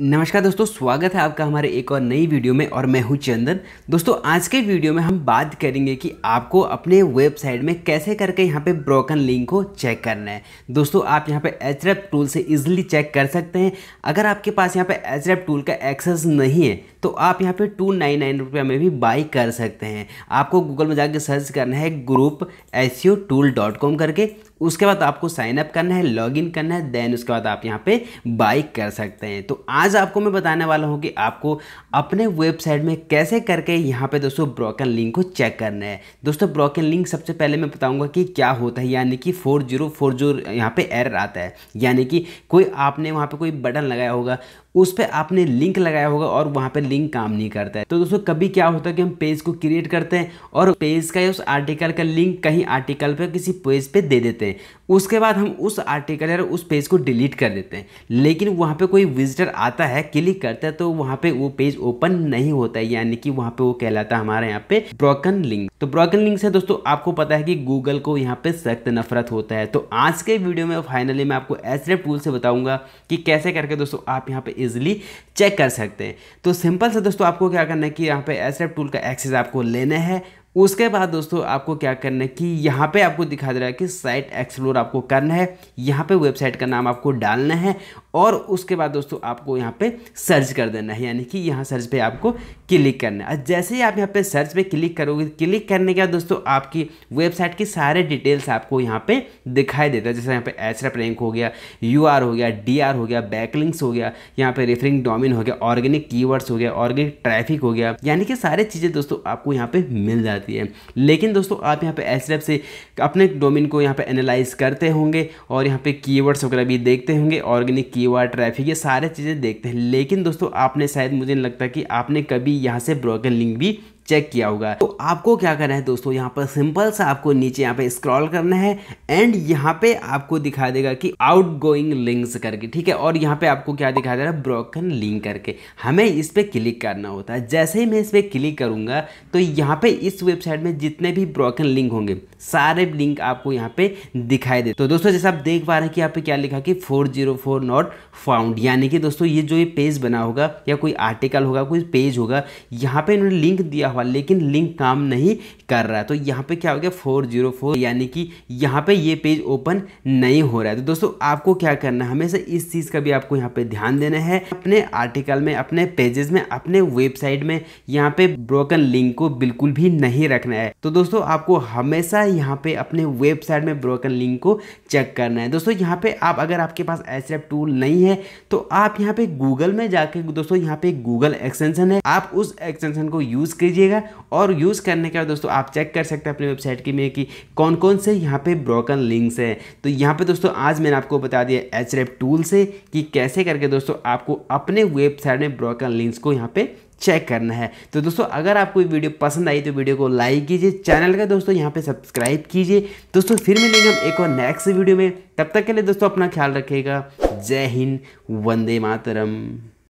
नमस्कार दोस्तों स्वागत है आपका हमारे एक और नई वीडियो में और मैं हूं चंदन दोस्तों आज के वीडियो में हम बात करेंगे कि आपको अपने वेबसाइट में कैसे करके यहां पे ब्रोकन लिंक को चेक करना है दोस्तों आप यहां पे एच टूल से इजीली चेक कर सकते हैं अगर आपके पास यहां पे एच टूल का एक्सेस नहीं है तो आप यहाँ पे टू नाइन नाइन रुपये में भी बाई कर सकते हैं आपको गूगल में जाकर सर्च करना है group S tool dot com करके उसके बाद आपको साइन अप करना है लॉगिन करना है देन उसके बाद आप यहाँ पे बाई कर सकते हैं तो आज आपको मैं बताने वाला हूँ कि आपको अपने वेबसाइट में कैसे करके यहाँ पे दोस्तों ब्रोकन लिंक को चेक करना है दोस्तों ब्रोकन लिंक सबसे पहले मैं बताऊँगा कि क्या होता है यानी कि फोर जीरो फोर जीरो यहाँ पर एर आता है यानी कि कोई आपने वहाँ पर कोई बटन लगाया होगा उस पर आपने लिंक लगाया होगा और वहाँ पर लिंक काम नहीं करता है तो दोस्तों कभी क्या होता है कि हम पेज को क्रिएट करते हैं और पेज का या उस आर्टिकल का लिंक कहीं आर्टिकल पर किसी पेज पर दे देते हैं उसके बाद हम उस आर्टिकल या उस पेज को डिलीट कर देते हैं लेकिन वहाँ पर कोई विजिटर आता है क्लिक करता है तो वहाँ पर वो पेज ओपन नहीं होता है यानी कि वहाँ पर वो कहलाता है हमारे यहाँ पे ब्रोकन लिंक तो ब्रॉकलिंग से दोस्तों आपको पता है कि गूगल को यहाँ पे सख्त नफरत होता है तो आज के वीडियो में फाइनली मैं आपको ऐसे टूल से बताऊंगा कि कैसे करके दोस्तों आप यहाँ पे इजीली चेक कर सकते हैं तो सिंपल से दोस्तों आपको क्या करना है कि यहाँ पे ऐसे टूल का एक्सेस आपको लेना है उसके बाद दोस्तों आपको क्या करना है कि यहाँ पे आपको दिखा दे रहा है कि साइट एक्सप्लोर आपको करना है यहाँ पे वेबसाइट का नाम आपको डालना है और उसके बाद दोस्तों आपको यहाँ पे सर्च कर देना है यानी कि यहाँ सर्च पे आपको क्लिक करना है जैसे ही आप यहाँ पे सर्च पे क्लिक करोगे क्लिक करने के बाद दोस्तों आपकी वेबसाइट की सारे डिटेल्स आपको यहाँ पे दिखाई देता है जैसे यहाँ पे एच रैंक हो गया यू हो गया डी हो गया बैकलिंग्स हो गया यहाँ पे रेफरिंग डोमिन हो गया ऑर्गेनिक कीवर्ड्स हो गया ऑर्गेनिक ट्रैफिक हो गया यानी कि सारे चीज़ें दोस्तों आपको यहाँ पर मिल जाती जाती है लेकिन दोस्तों आप यहाँ पे एसरेप से अपने डोमेन को यहाँ पे एनालाइज करते होंगे और यहाँ पे कीवर्ड्स वगैरह भी देखते होंगे ऑर्गेनिक कीवर्ड ट्रैफिक ये सारे चीज़ें देखते हैं लेकिन दोस्तों आपने शायद मुझे नहीं लगता कि आपने कभी यहाँ से ब्रोकर लिंक भी चेक किया होगा तो आपको क्या करना है दोस्तों यहाँ पर सिंपल सा आपको नीचे यहाँ पे स्क्रॉल करना है एंड यहाँ पे आपको दिखा देगा कि आउट गोइंग लिंक्स करके ठीक है और यहाँ पे आपको क्या दिखा दे रहा है ब्रोकन लिंक करके हमें इस पर क्लिक करना होता है जैसे ही मैं इस पर क्लिक करूंगा तो यहाँ पे इस वेबसाइट में जितने भी ब्रोकन लिंक होंगे सारे लिंक आपको यहाँ पे दिखाई दे तो दोस्तों जैसे आप देख पा रहे हैं कि यहाँ पे क्या लिखा कि four zero four not found यानी कि दोस्तों ये जो ये पेज बना होगा या कोई आर्टिकल होगा कोई पेज होगा यहाँ पे इन्होंने लिंक दिया हुआ लेकिन लिंक काम नहीं कर रहा तो यहाँ पे क्या हो गया फोर जीरो फोर यानी कि यहाँ पे ये पेज ओपन नहीं हो रहा है तो दोस्तों आपको क्या करना है हमेशा इस चीज़ का भी आपको यहाँ पे ध्यान देना है अपने आर्टिकल में अपने पेजेस में अपने वेबसाइट में यहाँ पे ब्रोकन लिंक को बिल्कुल भी नहीं रखना है तो दोस्तों आपको हमेशा है यहाँ पे अपने वेबसाइट में ब्रोकन लिंक को चेक करना है दोस्तों यहाँ पे आप अगर आपके पास ऐसे टूल नहीं है तो आप यहाँ पे गूगल में जाके दोस्तों यहाँ पे गूगल एक्सटेंशन है आप उस एक्सटेंशन को यूज़ कीजिएगा और यूज़ करने के बाद दोस्तों आप चेक कर सकते हैं अपनी वेबसाइट के में कि कौन कौन से यहाँ पे ब्रोकन लिंक्स हैं तो यहाँ पे दोस्तों आज मैंने आपको बता दिया एच टूल से कि कैसे करके दोस्तों आपको अपने वेबसाइट में ब्रोकन लिंक्स को यहाँ पे चेक करना है तो दोस्तों अगर आपको वीडियो पसंद आई तो वीडियो को लाइक कीजिए चैनल का दोस्तों यहाँ पे सब्सक्राइब कीजिए दोस्तों फिर मिलेंगे हम एक और नेक्स्ट वीडियो में तब तक के लिए दोस्तों अपना ख्याल रखिएगा जय हिंद वंदे मातरम